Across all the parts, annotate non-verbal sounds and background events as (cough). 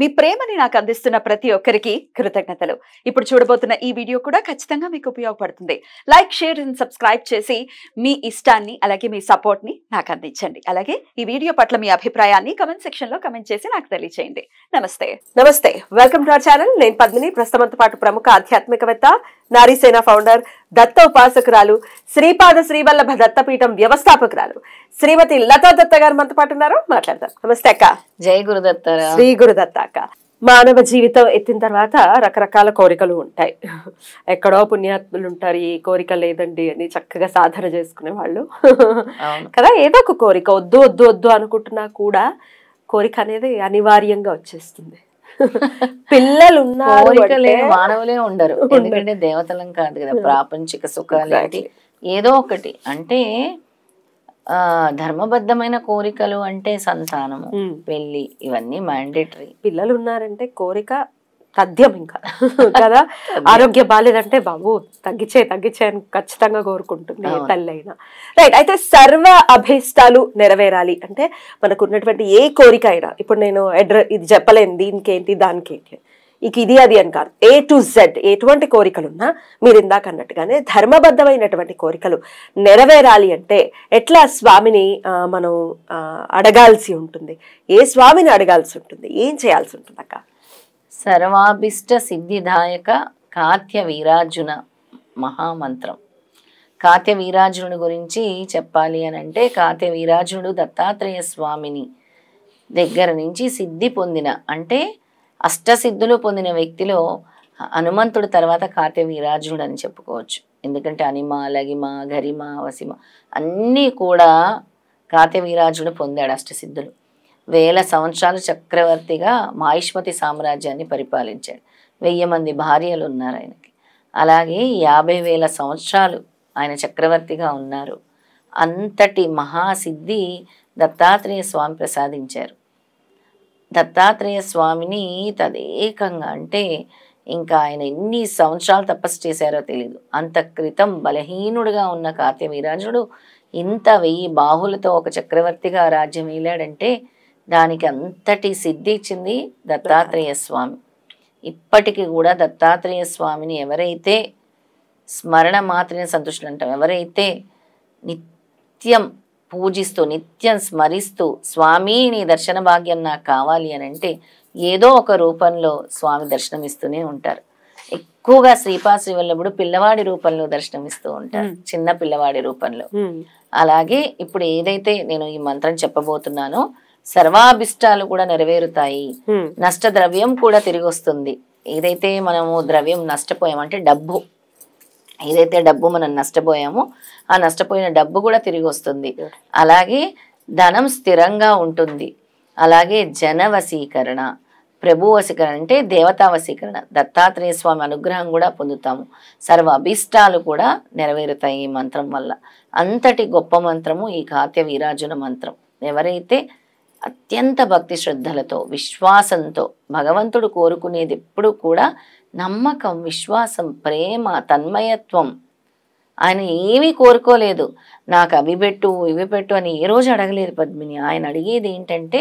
మీ ప్రేమని నాకు అందిస్తున్న ప్రతి ఒక్కరికి కృతజ్ఞతలు ఇప్పుడు చూడబోతున్న ఈ వీడియో కూడా ఖచ్చితంగా మీకు ఉపయోగపడుతుంది లైక్ షేర్ అండ్ సబ్స్క్రైబ్ చేసి మీ ఇష్టాన్ని అలాగే మీ సపోర్ట్ని నాకు అందించండి అలాగే ఈ వీడియో పట్ల మీ అభిప్రాయాన్ని కమెంట్ సెక్షన్లో కమెంట్ చేసి నాకు తెలియజేయండి నమస్తే నమస్తే వెల్కమ్ టు అవర్ ఛానల్ నేను పద్మిని ప్రస్తుతంతో పాటు ప్రముఖ ఆధ్యాత్మికవేత్త నారీసేన ఫౌండర్ దత్త ఉపాసకురాలు శ్రీపాద శ్రీవల్లభ దత్తపీఠం వ్యవస్థాపకురాలు శ్రీమతి లతా దత్త గారు మనతో పాటు ఉన్నారు మాట్లాడతారు నమస్తే అక్క జై గురుదత్త శ్రీ గురుదత్త దాకా మానవ జీవితం ఎత్తిన తర్వాత రకరకాల కోరికలు ఉంటాయి ఎక్కడో పుణ్యాత్ములు ఉంటారు ఈ కోరిక లేదండి అని చక్కగా సాధన చేసుకునే వాళ్ళు కదా ఏదో ఒక కోరిక వద్దు వద్దు వద్దు అనుకుంటున్నా కూడా కోరిక అనేది అనివార్యంగా వచ్చేస్తుంది పిల్లలు మానవులే ఉండరు ఎందుకంటే దేవతలం కాదు కదా ప్రాపంచిక సుఖాలు ఏదో ఒకటి అంటే ధర్మబద్ధమైన కోరికలు అంటే సంతానము పెళ్లి ఇవన్నీ మ్యాండేటరీ పిల్లలు ఉన్నారంటే కోరిక తథ్యం ఇంకా కదా ఆరోగ్య బాలేదంటే బాబు తగ్గించే తగ్గించే అని ఖచ్చితంగా కోరుకుంటుంది అయినా రైట్ అయితే సర్వ అభిష్టాలు నెరవేరాలి అంటే మనకు ఉన్నటువంటి ఏ కోరిక అయినా ఇప్పుడు నేను అడ్రస్ ఇది చెప్పలేను దీనికేంటి ఏంటి ఇక ఇది అది అని కాదు ఏ టు జెడ్ ఎటువంటి కోరికలున్నా మీరు ఇందాక అన్నట్టుగానే ధర్మబద్ధమైనటువంటి కోరికలు నెరవేరాలి అంటే ఎట్లా స్వామిని మనం అడగాల్సి ఉంటుంది ఏ స్వామిని అడగాల్సి ఉంటుంది ఏం చేయాల్సి ఉంటుంది అక్క సర్వాభిష్ట సిద్ధిదాయక కాత్య వీరార్జున మహామంత్రం కాత్య వీరాజునుడు గురించి చెప్పాలి అని అంటే కాత్య వీరాజునుడు దత్తాత్రేయ స్వామిని దగ్గర నుంచి సిద్ధి పొందిన అంటే అష్టసిద్ధులు పొందిన వ్యక్తిలో హనుమంతుడు తర్వాత కార్తీయ అని చెప్పుకోవచ్చు ఎందుకంటే అనిమ లగిమ గరిమ వసిమ అన్నీ కూడా కార్తీయ పొందాడు అష్టసిద్ధులు వేల సంవత్సరాలు చక్రవర్తిగా మాహిష్మతి సామ్రాజ్యాన్ని పరిపాలించాడు వెయ్యి మంది భార్యలు ఉన్నారు ఆయనకి అలాగే యాభై వేల సంవత్సరాలు ఆయన చక్రవర్తిగా ఉన్నారు అంతటి మహాసిద్ధి దత్తాత్రేయ స్వామి ప్రసాదించారు దత్తాత్రేయ స్వామిని తదేకంగా అంటే ఇంకా ఆయన ఎన్ని సంవత్సరాలు తపస్సు చేశారో తెలియదు అంత క్రితం బలహీనుడుగా ఉన్న కాత్యవీరాజుడు ఇంత వెయ్యి బాహులతో ఒక చక్రవర్తిగా రాజ్యం వేలాడంటే దానికి అంతటి సిద్ధి ఇచ్చింది దత్తాత్రేయ స్వామి ఇప్పటికీ కూడా దత్తాత్రేయ స్వామిని ఎవరైతే స్మరణ మాత్రమే సంతుష్టులు అంటాం ఎవరైతే నిత్యం పూజిస్తూ నిత్యం స్మరిస్తూ స్వామి నీ దర్శన భాగ్యం నాకు కావాలి అని అంటే ఏదో ఒక రూపంలో స్వామి దర్శనమిస్తూనే ఉంటారు ఎక్కువగా శ్రీపా శ్రీవల్లభుడు పిల్లవాడి రూపంలో దర్శనమిస్తూ ఉంటారు చిన్న పిల్లవాడి రూపంలో అలాగే ఇప్పుడు ఏదైతే నేను ఈ మంత్రం చెప్పబోతున్నానో సర్వాభిష్టాలు కూడా నెరవేరుతాయి నష్ట ద్రవ్యం కూడా తిరిగి వస్తుంది ఏదైతే మనము ద్రవ్యం నష్టపోయామంటే డబ్బు ఏదైతే డబ్బు మనం నష్టపోయామో ఆ నష్టపోయిన డబ్బు కూడా తిరిగి వస్తుంది అలాగే ధనం స్థిరంగా ఉంటుంది అలాగే జనవశీకరణ ప్రభు వశీకరణ అంటే దేవతా వశీకరణ దత్తాత్రేయ స్వామి అనుగ్రహం కూడా పొందుతాము సర్వ అభిష్టాలు కూడా నెరవేరుతాయి ఈ మంత్రం వల్ల అంతటి గొప్ప మంత్రము ఈ కాత్య వీరాజున మంత్రం ఎవరైతే అత్యంత భక్తి శ్రద్ధలతో విశ్వాసంతో భగవంతుడు కోరుకునేది ఎప్పుడు కూడా నమ్మకం విశ్వాసం ప్రేమ తన్మయత్వం ఆయన ఏమీ కోరుకోలేదు నాకు అవి పెట్టు ఇవి పెట్టు అని ఏ రోజు అడగలేదు పద్మిని ఆయన అడిగేది ఏంటంటే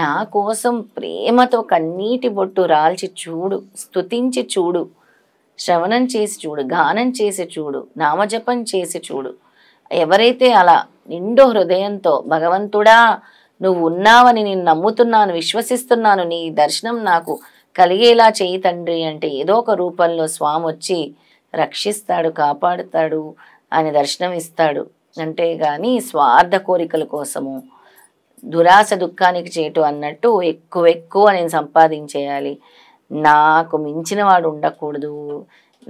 నా కోసం ప్రేమతో కన్నీటి బొట్టు రాల్చి చూడు స్తుతించి చూడు శ్రవణం చేసి చూడు గానం చేసి చూడు నామజపం చేసి చూడు ఎవరైతే అలా నిండు హృదయంతో భగవంతుడా నువ్వు ఉన్నావని నేను నమ్ముతున్నాను విశ్వసిస్తున్నాను నీ దర్శనం నాకు కలిగేలా చేయి తండ్రి అంటే ఏదో ఒక రూపంలో స్వామి వచ్చి రక్షిస్తాడు కాపాడుతాడు అని దర్శనం ఇస్తాడు అంటే కానీ స్వార్థ కోరికల కోసము దురాశ దుఃఖానికి చేటు అన్నట్టు ఎక్కువ ఎక్కువ నేను సంపాదించేయాలి నాకు మించిన వాడు ఉండకూడదు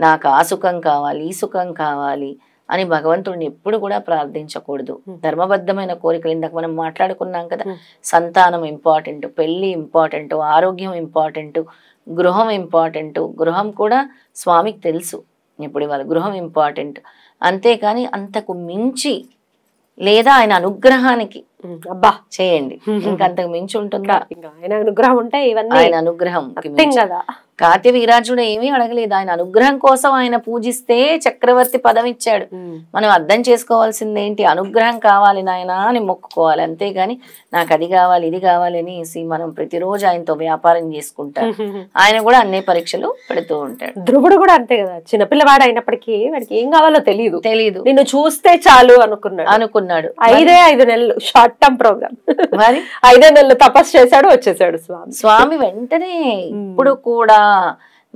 నాకు ఆ సుఖం కావాలి ఈ సుఖం కావాలి అని భగవంతుడిని ఎప్పుడు కూడా ప్రార్థించకూడదు ధర్మబద్ధమైన కోరికలు ఇందాక మనం మాట్లాడుకున్నాం కదా సంతానం ఇంపార్టెంట్ పెళ్ళి ఇంపార్టెంట్ ఆరోగ్యం ఇంపార్టెంట్ గృహం ఇంపార్టెంట్ గృహం కూడా స్వామికి తెలుసు ఇప్పుడు ఇవాళ గృహం ఇంపార్టెంట్ అంతేకాని అంతకు మించి లేదా ఆయన అనుగ్రహానికి అబ్బా చేయండి ఇంకంతకు మించి ఉంటుందా ఆయన అనుగ్రహం ఉంటే ఇవన్నీ ఆయన అనుగ్రహం కదా కాతి వీరాజుడు ఏమీ అడగలేదు ఆయన అనుగ్రహం కోసం ఆయన పూజిస్తే చక్రవర్తి పదం ఇచ్చాడు మనం అర్థం చేసుకోవాల్సింది ఏంటి అనుగ్రహం కావాలి నాయన అని మొక్కుకోవాలి అంతేగాని నాకు అది కావాలి ఇది కావాలి అనేసి మనం ప్రతిరోజు ఆయనతో వ్యాపారం చేసుకుంటాం (laughs) ఆయన కూడా అన్ని పరీక్షలు పెడుతూ ఉంటాడు ధ్రువుడు కూడా అంతే కదా చిన్నపిల్లవాడు అయినప్పటికీ వాడికి ఏం కావాలో తెలియదు తెలియదు నిన్ను చూస్తే చాలు అనుకున్నాడు అనుకున్నాడు ఐదే ఐదు నెలలు షార్ట్ టర్మ్ ప్రోగ్రామ్ మరి (laughs) ఐదే నెలలు తపస్సు చేశాడు వచ్చేసాడు స్వామి స్వామి వెంటనే ఇప్పుడు కూడా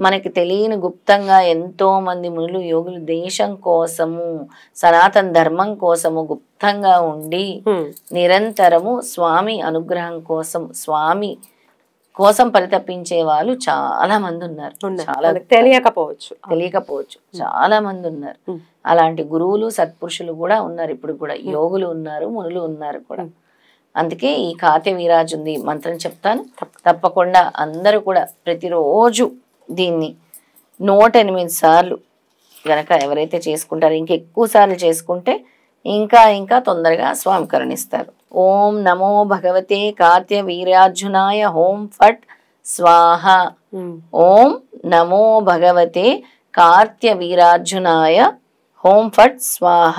మనకి తెలియని గుప్తంగా ఎంతో మంది మునులు యోగులు దేశం కోసము సనాతన ధర్మం కోసము గుప్తంగా ఉండి నిరంతరము స్వామి అనుగ్రహం కోసం స్వామి కోసం పరితపించే వాళ్ళు చాలా మంది ఉన్నారు చాలా తెలియకపోవచ్చు తెలియకపోవచ్చు చాలా మంది ఉన్నారు అలాంటి గురువులు సత్పురుషులు కూడా ఉన్నారు ఇప్పుడు కూడా యోగులు ఉన్నారు మునులు ఉన్నారు కూడా అందుకే ఈ కాత్యవీరాజు ఉంది మంత్రం చెప్తాను తప్పకుండా అందరూ కూడా ప్రతిరోజు దీన్ని నూట ఎనిమిది సార్లు గనక ఎవరైతే చేసుకుంటారో ఇంకెక్కువ సార్లు చేసుకుంటే ఇంకా ఇంకా తొందరగా స్వామి కరుణిస్తారు ఓం నమో భగవతే వీరార్జునాయ హోం ఫట్ స్వాహ ఓం నమో భగవతే కార్త్యవీరార్జునాయ హోం ఫట్ స్వాహ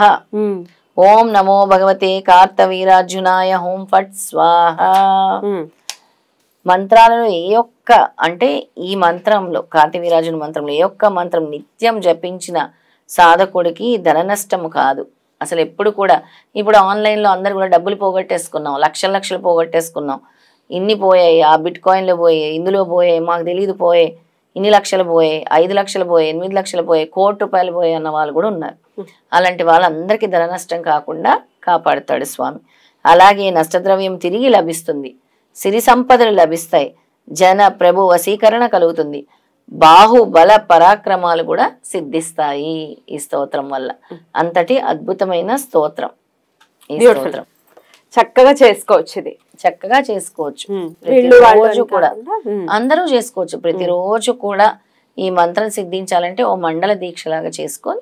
ఓం నమో భగవతే కార్తవీరార్జునాయ హోం ఫట్ స్వాహ మంత్రాలను ఏ ఒక్క అంటే ఈ మంత్రంలో కార్తవీరాజుని మంత్రంలో ఏ ఒక్క మంత్రం నిత్యం జపించిన సాధకుడికి ధన నష్టము కాదు అసలు ఎప్పుడు కూడా ఇప్పుడు ఆన్లైన్లో అందరు కూడా డబ్బులు పోగొట్టేసుకున్నాం లక్షల లక్షలు పోగొట్టేసుకున్నాం ఇన్ని పోయాయి ఆ బిట్ కాయిన్లు పోయాయి ఇందులో పోయాయి మాకు తెలియదు పోయాయి ఇన్ని లక్షలు పోయాయి ఐదు లక్షలు పోయాయి ఎనిమిది లక్షలు పోయాయి కోటి రూపాయలు పోయాయి అన్న వాళ్ళు కూడా ఉన్నారు అలాంటి వాళ్ళందరికీ ధన నష్టం కాకుండా కాపాడుతాడు స్వామి అలాగే నష్టద్రవ్యం తిరిగి లభిస్తుంది సిరి సంపదలు లభిస్తాయి జన ప్రభు వశీకరణ కలుగుతుంది బాహు బల పరాక్రమాలు కూడా సిద్ధిస్తాయి ఈ స్తోత్రం వల్ల అంతటి అద్భుతమైన స్తోత్రం ఈ స్తోత్రం చక్కగా చేసుకోవచ్చు ఇది చక్కగా చేసుకోవచ్చు hmm. ప్రతిరోజు కూడా hmm. అందరూ చేసుకోవచ్చు ప్రతిరోజు hmm. కూడా ఈ మంత్రం సిద్ధించాలంటే ఓ మండల దీక్షలాగా చేసుకొని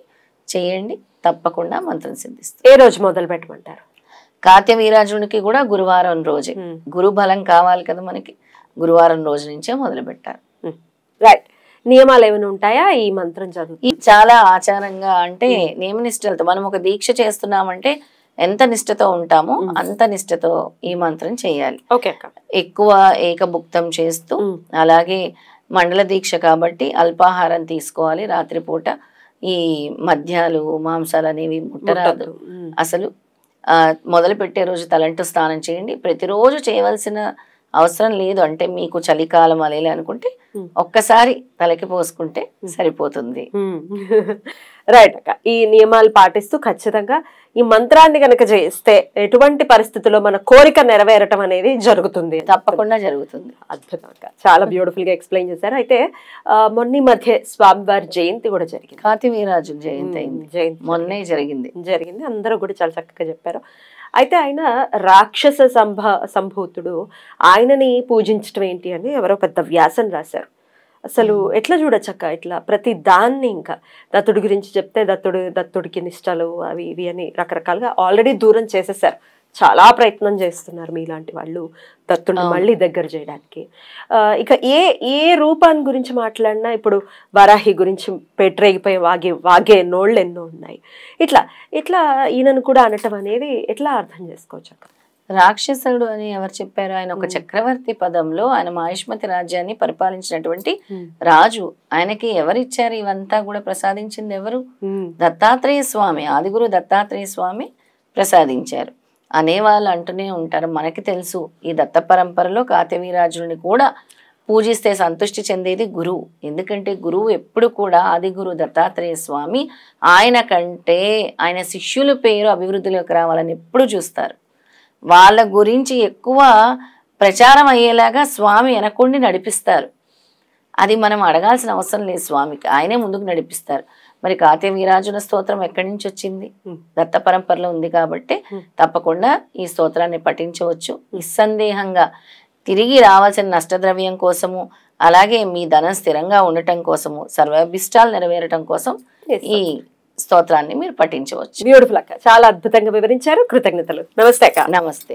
చేయండి తప్పకుండా మంత్రం సిద్ధిస్తుంది ఏ రోజు మొదలు పెట్టమంటారు కాత్య వీరాజునికి కూడా గురువారం రోజే hmm. గురు బలం కావాలి కదా మనకి గురువారం రోజు నుంచే మొదలు పెట్టారు రైట్ hmm. నియమాలు ఏమైనా ఉంటాయా ఈ మంత్రం చదువు చాలా ఆచారంగా అంటే hmm. నియమ నిష్ఠలతో మనం ఒక దీక్ష చేస్తున్నామంటే ఎంత నిష్టతో ఉంటామో అంత నిష్టతో ఈ మంత్రం చేయాలి ఎక్కువ ఏకభుక్తం చేస్తూ అలాగే మండల దీక్ష కాబట్టి అల్పాహారం తీసుకోవాలి రాత్రిపూట ఈ మద్యాలు మాంసాలు అనేవి ముట్టరాదు అసలు మొదలు పెట్టే రోజు తలంటు స్నానం చేయండి ప్రతిరోజు చేయవలసిన అవసరం లేదు అంటే మీకు చలికాలం అలేలే అనుకుంటే ఒక్కసారి తలకి పోసుకుంటే సరిపోతుంది (laughs) రైట్ అక్క ఈ నియమాలు పాటిస్తూ ఖచ్చితంగా ఈ మంత్రాన్ని కనుక చేస్తే ఎటువంటి పరిస్థితుల్లో మన కోరిక నెరవేరటం అనేది జరుగుతుంది తప్పకుండా జరుగుతుంది అద్భుతం అక్క చాలా బ్యూటిఫుల్ గా ఎక్స్ప్లెయిన్ చేశారు అయితే మొన్న మధ్య స్వామివారి జయంతి కూడా జరిగింది కాతివీరాజు జయంతి అయింది జయంతి మొన్నే జరిగింది జరిగింది అందరూ కూడా చాలా చక్కగా చెప్పారు అయితే ఆయన రాక్షస సంభ సంభూతుడు ఆయనని పూజించడం ఏంటి అని ఎవరో పెద్ద వ్యాసం రాశారు అసలు ఎట్లా చూడచ్చక్క ఇట్లా ప్రతి దాన్ని ఇంకా దత్తుడి గురించి చెప్తే దత్తుడు దత్తుడికి నిష్టలు అవి ఇవి అని రకరకాలుగా ఆల్రెడీ దూరం చేసేసారు చాలా ప్రయత్నం చేస్తున్నారు మీలాంటి వాళ్ళు దత్తుడు మళ్ళీ దగ్గర చేయడానికి ఇక ఏ ఏ రూపాన్ని గురించి మాట్లాడినా ఇప్పుడు వరాహి గురించి పెట్రేగిపోయి వాగే వాగే నోళ్ళు ఎన్నో ఉన్నాయి ఇట్లా ఇట్లా ఈయనను కూడా అనటం అనేది ఎట్లా అర్థం చేసుకోవచ్చు అక్కడ రాక్షసుడు అని ఎవరు చెప్పారు ఆయన ఒక చక్రవర్తి పదంలో ఆయన మాయుష్మతి రాజ్యాన్ని పరిపాలించినటువంటి రాజు ఆయనకి ఎవరిచ్చారు ఇవంతా కూడా ప్రసాదించింది ఎవరు దత్తాత్రేయ స్వామి ఆదిగురు దత్తాత్రేయ స్వామి ప్రసాదించారు అనేవాళ్ళు అంటూనే ఉంటారు మనకి తెలుసు ఈ దత్త పరంపరలో కాతవీరాజుని కూడా పూజిస్తే సంతృష్టి చెందేది గురువు ఎందుకంటే గురువు ఎప్పుడు కూడా ఆది గురు దత్తాత్రేయ స్వామి ఆయన కంటే ఆయన శిష్యుల పేరు అభివృద్ధిలోకి రావాలని ఎప్పుడు చూస్తారు వాళ్ళ గురించి ఎక్కువ ప్రచారం అయ్యేలాగా స్వామి వెనకుండి నడిపిస్తారు అది మనం అడగాల్సిన అవసరం లేదు స్వామికి ఆయనే ముందుకు నడిపిస్తారు మరి కార్తీయ వీరాజున స్తోత్రం ఎక్కడి నుంచి వచ్చింది దత్త పరంపరలో ఉంది కాబట్టి తప్పకుండా ఈ స్తోత్రాన్ని పఠించవచ్చు నిస్సందేహంగా తిరిగి రావాల్సిన నష్టద్రవ్యం కోసము అలాగే మీ ధనం స్థిరంగా ఉండటం కోసము సర్వాభిష్టాలు నెరవేరటం కోసం ఈ స్తోత్రాన్ని మీరు పఠించవచ్చు బ్యూటిఫుల్ అక్క చాలా అద్భుతంగా వివరించారు కృతజ్ఞతలు నమస్తే అక్క నమస్తే